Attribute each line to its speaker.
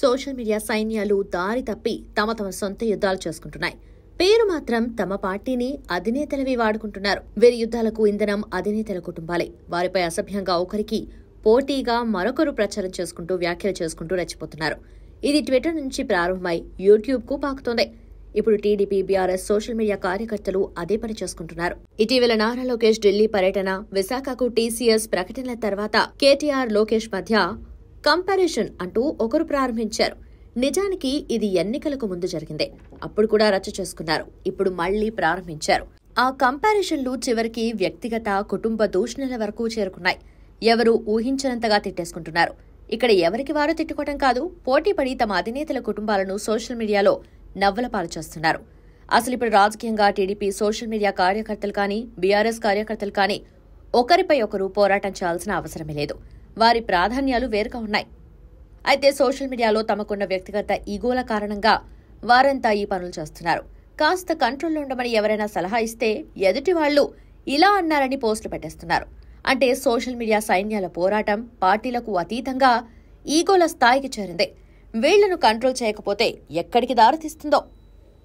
Speaker 1: social media సైన్యాలు దారి తప్పి తమ తమ సొంత యుద్ధాలు చేసుకుంటున్నాయి పేరు మాత్రం తమ పార్టీని అధినేతలవి వాడుకుంటున్నారు వీరి యుద్ధాలకు ఇంధనం అధినేతల కుటుంబాలే వారిపై అసభ్యంగా ఒకరికి పోటీగా మరొకరు ప్రచారం చేసుకుంటూ వ్యాఖ్యలు చేసుకుంటూ రెచ్చిపోతున్నారు ఇది ట్విట్టర్ నుంచి ప్రారంభమై యూట్యూబ్కు పాకుతోంది ఇప్పుడు టీడీపీ బీఆర్ఎస్ సోషల్ మీడియా కార్యకర్తలు అదే పని చేసుకుంటున్నారు ఇటీవల నారా లోకేష్ ఢిల్లీ పర్యటన విశాఖకు టీసీఎస్ ప్రకటనల తర్వాత కేటీఆర్ లోకేష్ మధ్య కంపారిజన్ అంటూ ఒకరు ప్రారంభించారు నిజానికి ఇది ఎన్నికలకు ముందు జరిగిందే అప్పుడు కూడా రచ్చ చేసుకున్నారు ఇప్పుడు మళ్లీ ప్రారంభించారు ఆ కంపారిజన్లు చివరికి వ్యక్తిగత కుటుంబ దూషణల వరకు చేరుకున్నాయి ఎవరు ఊహించినంతగా తిట్టేసుకుంటున్నారు ఇక్కడ ఎవరికి వారు తిట్టుకోవటం కాదు పోటీపడి తమ అధినేతల కుటుంబాలను సోషల్ మీడియాలో నవ్వుల పాలు చేస్తున్నారు అసలు ఇప్పుడు రాజకీయంగా టీడీపీ సోషల్ మీడియా కార్యకర్తలు కానీ బీఆర్ఎస్ కార్యకర్తలు కానీ ఒకరిపై ఒకరు పోరాటం చేయాల్సిన అవసరమే లేదు వారి ప్రాధాన్యాలు వేరుగా ఉన్నాయి అయితే సోషల్ మీడియాలో తమకున్న వ్యక్తిగత ఈగోల కారణంగా వారంతా ఈ పనులు చేస్తున్నారు కాస్త కంట్రోల్లో ఉండమని ఎవరైనా సలహా ఇస్తే ఎదుటి వాళ్ళు ఇలా అన్నారని పోస్టులు పెట్టేస్తున్నారు అంటే సోషల్ మీడియా సైన్యాల పోరాటం పార్టీలకు అతీతంగా ఈగోల స్థాయికి చేరింది వీళ్లను కంట్రోల్ చేయకపోతే ఎక్కడికి దారితీస్తుందో